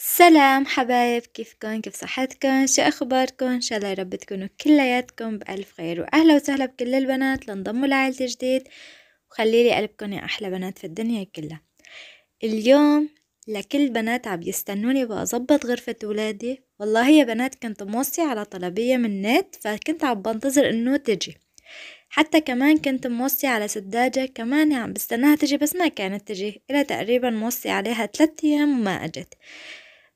سلام حبايب كيفكن كيف صحتكن شو اخباركن ان شاء الله رب تكونوا كلياتكم بالف خير واهلا وسهلا بكل البنات لانضموا لعائلتي جديد وخليلي قلبكن يا احلى بنات في الدنيا كلها اليوم لكل بنات عم يستنوني بأظبط غرفة ولادي والله يا بنات كنت موصي على طلبية من نت فكنت عم بنتظر انه تجي حتى كمان كنت موصي على سداجة كمان عم بستناها تجي بس ما كانت تجي إلى تقريبا موصي عليها ثلاثة أيام وما أجت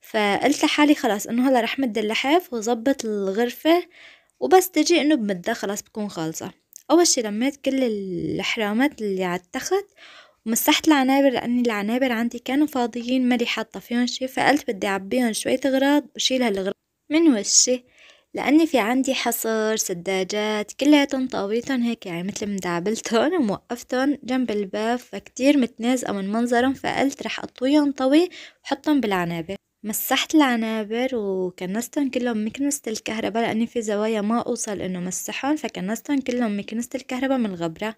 فقلت لحالي خلاص انه هلا رح مد اللحاف وظبط الغرفة وبس تجي انه بمدة خلاص بكون خالصة اول شي لميت كل الحرامات اللي على التخت ومسحت العنابر لاني العنابر عندي كانوا فاضيين مالي حاطة فيهم شي فقلت بدي اعبيهم شوية اغراض وشيل هالغراض من وشي لأني في عندي حصر سداجات كلياتهم طاويتهم هيك يعني مثل مدعبلتهم وموقفتهم جنب الباب فكتير متنازقة من منظرهم فقلت رح أطويهم طوي وحطهم بالعنابر مسحت العنابر وكنستن كلهم مكنسة الكهرباء لأني في زوايا ما أوصل إنه مسحهم فكنستن كلهم مكنسة الكهرباء من الغبرة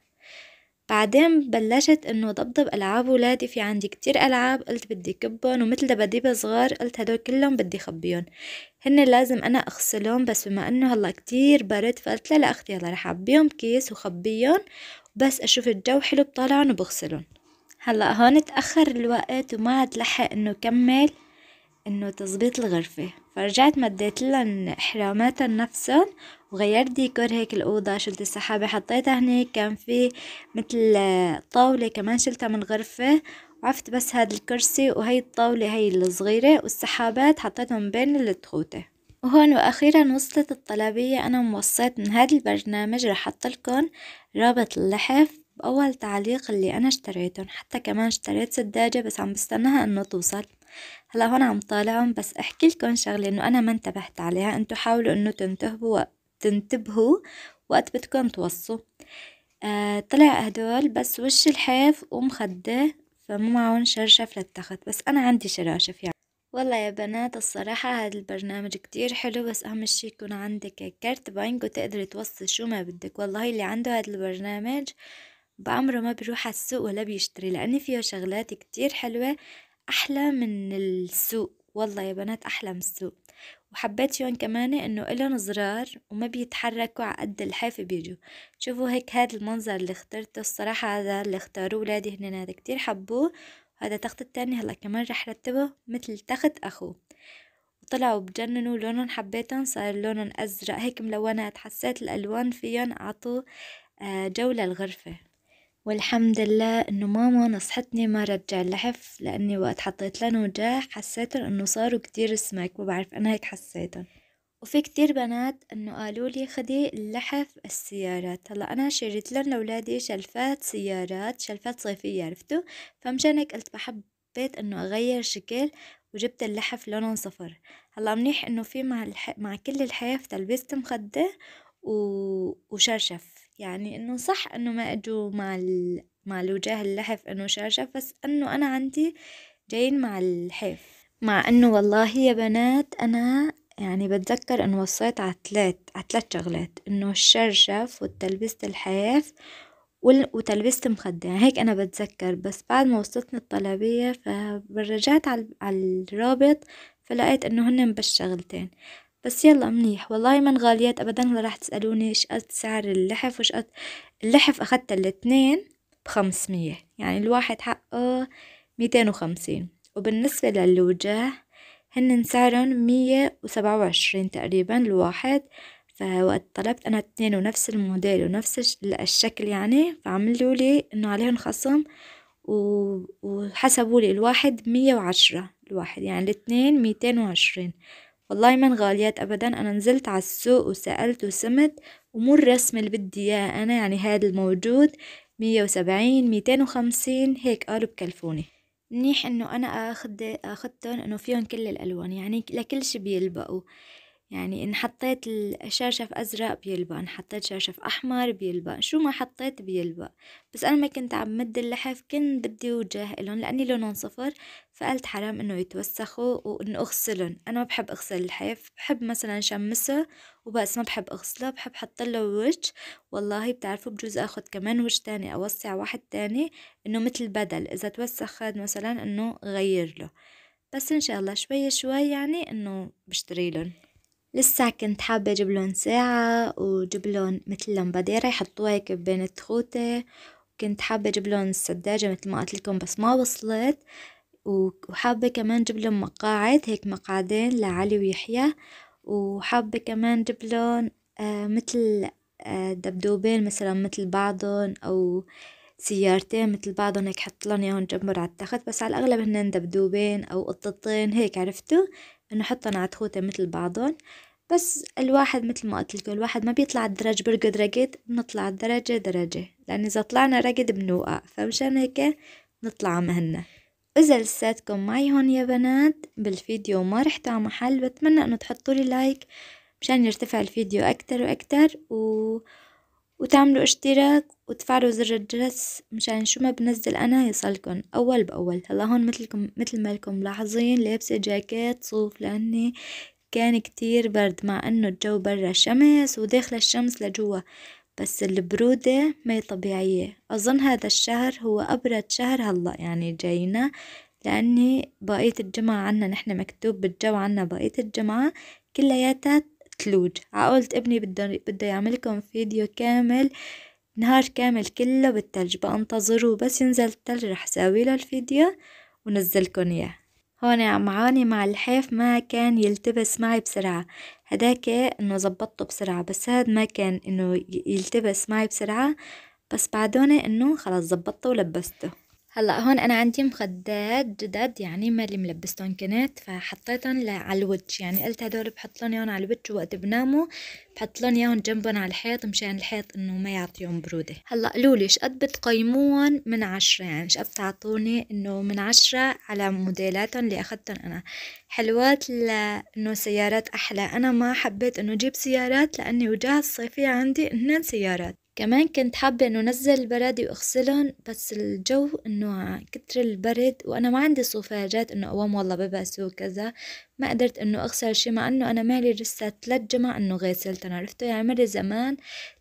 بعدين بلشت إنه ضبضب ألعاب ولادي في عندي كتير ألعاب قلت بدي كبهم ومثل دباديب صغار قلت هدول كلهم بدي خبيهم هن لازم أنا أغسلهم بس بما إنه هلا كتير برد فقلت لا لا أختي هلا رح أعبيهم كيس وخبيهم بس أشوف الجو حلو بطلعهم وبغسلهم هلا هون تأخر الوقت وما عاد لحق إنه كمل إنه تظبيط الغرفة فرجعت مديت لهن إحراماتها نفسهم وغيرت ديكور هيك الأوضة شلت السحابة حطيتها هنيك كان في مثل طاولة كمان شلتها من غرفة وعفت بس هاد الكرسي وهي الطاولة هي الصغيرة والسحابات حطيتهم بين التخوتة وهون وأخيرا وصلت الطلبية أنا موصيت من هاد البرنامج رح أحطلكن رابط اللحف بأول تعليق اللي أنا اشتريتهم حتى كمان اشتريت سداجة بس عم بستناها إنه توصل هلا هون عم طالعهم بس احكي لكم شغله انه انا ما انتبهت عليها انتم حاولوا انه تنتبهوا تنتبهوا وقت بدكم توصوا آه طلع هدول بس وش الحيف ومخده فمو معهم شرشف للتخت بس انا عندي شراشف يعني والله يا بنات الصراحة هذا البرنامج كتير حلو بس أهم شي يكون عندك كارت باينج وتقدري توصي شو ما بدك والله اللي عنده هذا البرنامج بعمره ما بروح على السوق ولا بيشتري لأن فيه شغلات كتير حلوة أحلى من السوق والله يا بنات أحلى من السوق وحبيت يون كمان انه إلهم زرار وما بيتحركوا على قد الحافة بيجوا شوفوا هيك هذا المنظر اللي اخترته الصراحة هذا اللي اختاروه ولادي هنا هذا كتير حبوه هذا تخت التاني هلا كمان رح رتبه مثل تخت اخوه وطلعوا بجننوا لونهم حبيتهم صار لونهم ازرق هيك ملونات حسيت الالوان فيهم اعطوا آه، جو للغرفة والحمد لله انه ماما نصحتني ما رجع اللحف لاني وقت حطيت له نجاح حسيت انه صاروا كتير سمك وبعرف انا هيك حسيتهم وفي كتير بنات انه قالوا لي خدي اللحف السيارات هلا انا شريت لهم لاولادي شلفات سيارات شلفات صيفية عرفتوا فمشان هيك قلت بحبيت انه اغير شكل وجبت اللحف لونه صفر هلا منيح انه في مع الح... مع كل الحيف تلبست مخدة و... وشرشف يعني انه صح انه ما اجوا مع ال... مع الوجاه اللحف انه شرشف بس انه انا عندي جايين مع الحيف مع انه والله يا بنات انا يعني بتذكر انه وصيت على ثلاث على ثلاث شغلات انه الشرشف وتلبسة الحيف وتلبسة مخدة يعني هيك أنا بتذكر بس بعد ما وصلتني الطلبية فرجعت على الرابط فلقيت إنه هن بس شغلتين بس يلا منيح والله من غاليات ابدا ولا راح تسالوني ايش قد سعر اللحف وايش قد اللحف اخذت الاثنين بخمسمية يعني الواحد حقه ميتين وخمسين وبالنسبة للوجه هن سعرهم مية وسبعة وعشرين تقريبا الواحد فوقت طلبت أنا اتنين ونفس الموديل ونفس الشكل يعني فعملوا لي إنه عليهم خصم وحسبوا لي الواحد مية وعشرة الواحد يعني الاتنين ميتين وعشرين والله من غاليات أبدا أنا نزلت على السوق وسألت وسمت ومو الرسم اللي بدي إياه أنا يعني هذا الموجود مية وسبعين ميتين وخمسين هيك قالوا بكلفوني منيح إنه أنا أخد اخذتهم إنه فيهم كل الألوان يعني لكل شي بيلبقوا يعني إن حطيت الشرشف أزرق بيلبق إن حطيت شرشف أحمر بيلبق شو ما حطيت بيلبق بس أنا ما كنت عم مد اللحف كنت بدي وجه لهم لأني لونهم صفر فقلت حرام إنه يتوسخوا وإنه أغسلهم أنا ما بحب أغسل اللحف بحب مثلا شمسه وبس ما بحب أغسله بحب له وجه والله بتعرفوا بجوز أخد كمان وجه تاني أوسع واحد تاني إنه مثل بدل إذا توسخ مثلا إنه غير له بس إن شاء الله شوي شوي يعني إنه بشتري لهم لسا كنت حابة جبلون ساعة وجبلن متل لمباديرة يحطوها هيك بين التخوتة وكنت حابة جبلون سداجة متل ما لكم بس ما وصلت وحابة كمان جبلن مقاعد هيك مقعدين لعلي ويحيى وحابة كمان جبلن آه، متل آه، دبدوبين مثلا متل بعضن أو سيارتين متل بعضن هيك حطلن ياهن جنبن عالتخت بس على الأغلب هنن دبدوبين أو قطتين هيك عرفتوا نحط نعتخوته مثل بعضهم بس الواحد مثل ما قلت لكم الواحد ما بيطلع الدرج برقد رقد بنطلع درجة درجة لأن إذا طلعنا رقد بنوقع فمشان هيك نطلع مهنا إذا لساتكم معي هون يا بنات بالفيديو وما رحت على محل بتمنى إنه تحطوا لي لايك مشان يرتفع الفيديو أكتر وأكتر و... وتعملوا اشتراك وتفعلوا زر الجرس مشان شو ما بنزل أنا يصلكن أول بأول هلا هون مثلكم مثل ما لكم ملاحظين لابسة جاكيت صوف لأني كان كتير برد مع أنه الجو برا شمس وداخل الشمس لجوا بس البرودة ما طبيعية أظن هذا الشهر هو أبرد شهر هلا يعني جاينا لأني بقية الجمعة عنا نحن مكتوب بالجو عنا بقية الجمعة كلياتها تلوج عقولت ابني بده بده يعملكم فيديو كامل نهار كامل كله بالتلج بانتظره بس ينزل التلج رح ساوي له الفيديو ونزلكن اياه هون عم عاني مع الحيف ما كان يلتبس معي بسرعة هداك انه زبطته بسرعة بس هاد ما كان انه يلتبس معي بسرعة بس بعدوني انه خلص زبطته ولبسته هلا هون انا عندي مخدات جدد يعني مالي ملبستهم كنت فحطيتهم على الوجه يعني قلت هدول بحط لهم اياهم على الوجه وقت بناموا بحط لهم اياهم جنبهم على الحيط مشان الحيط انه ما يعطيهم بروده هلا قولوا لي شقد بتقيموهم من عشرة يعني شقد بتعطوني انه من عشرة على موديلاتهم اللي اخذتهم انا حلوات لانه سيارات احلى انا ما حبيت انه اجيب سيارات لاني وجهة الصيفية عندي انن سيارات كمان كنت حابة انه نزل البرادي واغسلهم بس الجو انه كتر البرد وانا ما عندي صفاجات انه اوام والله ببسه وكذا ما قدرت انه اغسل شي مع انه انا مالي لسه ثلاث جمع انه غسلت انا عرفته يعني مرة زمان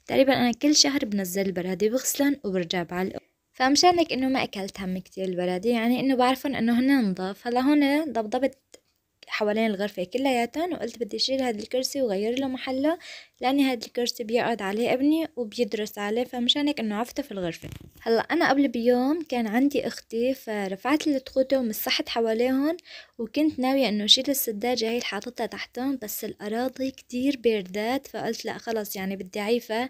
تقريبا انا كل شهر بنزل البرادي بغسلن وبرجع بعلقه فمشان هيك انه ما اكلت هم كتير البرادي يعني انه بعرفن انه هن نظاف هلا هون ضبضبت حوالين الغرفة كلياتها وقلت بدي أشيل هذا الكرسي وغير له محله لأن هذا الكرسي بيقعد عليه ابني وبيدرس عليه فمشان هيك إنه عفته في الغرفة هلا أنا قبل بيوم كان عندي أختي فرفعت التخوتة ومسحت حواليهم وكنت ناوية إنه أشيل السداجة هي اللي حاطتها تحتهم بس الأراضي كتير بردات فقلت لأ خلص يعني بدي عيفة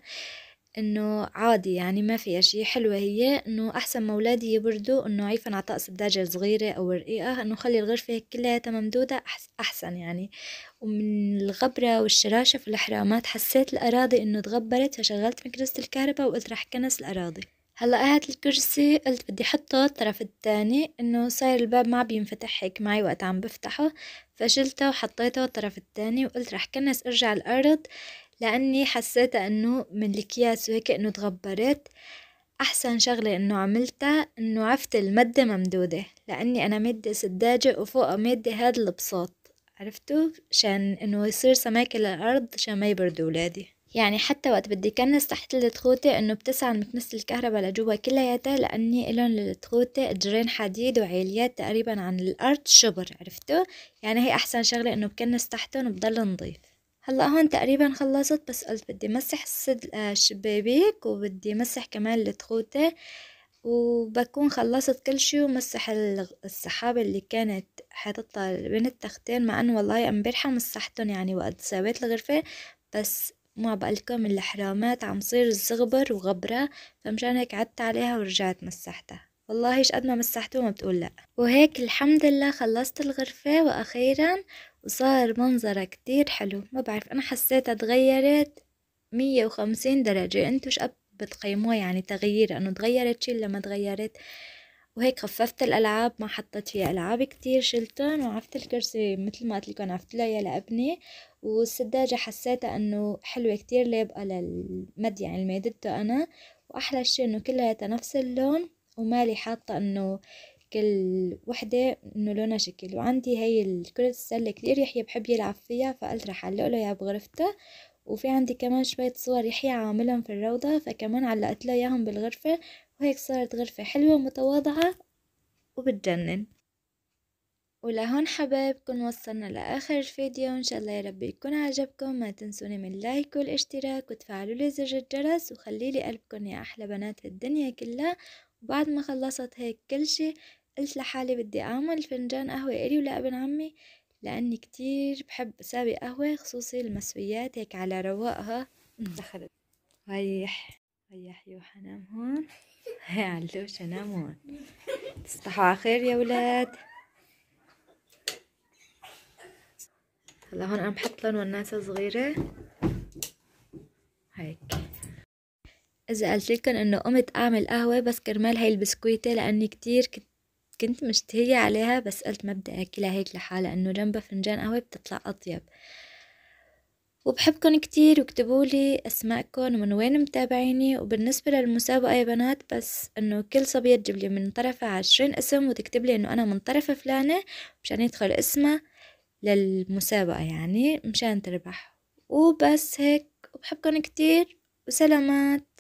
إنه عادي يعني ما فيها شي حلوة هي إنه أحسن ما اولادي يبردوا إنه عيفا طقس سبداجة صغيرة أو رقيقة إنه خلي الغرفة هيك كلها ممدودة أحسن يعني ومن الغبرة والشراشف والحرامات حسيت الأراضي إنه تغبرت فشغلت مكنسة الكهرباء وقلت رح كنس الأراضي هلا قعدت الكرسي قلت بدي احطه الطرف الثاني انه صاير الباب ما بينفتح هيك معي وقت عم بفتحه فشلته وحطيته الطرف الثاني وقلت رح كنس ارجع الارض لأني حسيت أنه من الأكياس وهيك أنه تغبرت أحسن شغلة أنه عملتها أنه عفت المادة ممدودة لأني أنا مادة سداجة وفوق مادة هاد البساط عرفتوا عشان انه يصير سماكة للأرض عشان ما يبرد ولادي يعني حتى وقت بدي كنس تحت التخوتة انه بتسعى متنس الكهرباء لجوا كلياتها لاني الن التخوتة اجرين حديد وعيليات تقريبا عن الارض شبر عرفتوا يعني هي احسن شغلة انه بكنس تحتهم وبضل نظيف هلا هون تقريبا خلصت بس قلت بدي مسح آه، الشبابيك وبدي مسح كمان التخوته وبكون خلصت كل شي ومسح السحابة اللي كانت حاططها بين التختين مع انه والله امبارحة مسحتهم يعني وقت سويت الغرفة بس ما بقلكم الحرامات عم صير الزغبر وغبرة فمشان هيك عدت عليها ورجعت مسحتها والله ايش قد ما مسحته ما بتقول لا وهيك الحمد لله خلصت الغرفة واخيرا وصار منظرها كتير حلو ما بعرف أنا حسيتها تغيرت مية وخمسين درجة انتو شقب بتقيموها يعني تغيير انه تغيرت شي لما تغيرت وهيك خففت الألعاب ما حطيت فيها ألعاب كتير شلتن وعفت الكرسي مثل ما قلت لكم عفتلها يا لابني والسداجة حسيتها انه حلوة كتير لابقة للمد يعني اللي أنا وأحلى شي انه كلها نفس اللون ومالي حاطة انه شكل وحدة انه لونها شكل وعندي هاي كرة السلة كتير يحيى بحب يلعب فيها فقلت رح علق له اياها بغرفته وفي عندي كمان شوية صور يحيى عاملهم في الروضة فكمان علقت له اياهم بالغرفة وهيك صارت غرفة حلوة ومتواضعة وبتجنن ولهون حبايب كن وصلنا لآخر الفيديو إن شاء الله يا رب يكون عجبكم ما تنسوني من لايك والاشتراك وتفعلوا لي زر الجرس وخليلي قلبكم يا أحلى بنات الدنيا كلها وبعد ما خلصت هيك كل شي قلت لحالي بدي أعمل فنجان قهوة إلي ولابن عمي لأني كتير بحب أساوي قهوة خصوصي المسويات هيك على رواقها دخلت ريح ريح يوحى نام هون هي علوشة نام هون تصبحوا على خير يا ولاد هلا هون عم بحط لهم وناسة صغيرة هيك إذا قلت لكم إنه قمت أعمل قهوة بس كرمال هاي البسكويتة لأني كتير كنت كنت مشتهية عليها بس قلت ما بدي أكلها هيك لحالها إنه جنبها فنجان قهوة بتطلع أطيب وبحبكن كتير واكتبولي أسماءكم ومن وين متابعيني وبالنسبة للمسابقة يا بنات بس إنه كل صبية تجيب لي من طرفها عشرين اسم وتكتب لي إنه أنا من طرف فلانة مشان يدخل اسمها للمسابقة يعني مشان تربح وبس هيك وبحبكن كتير وسلامات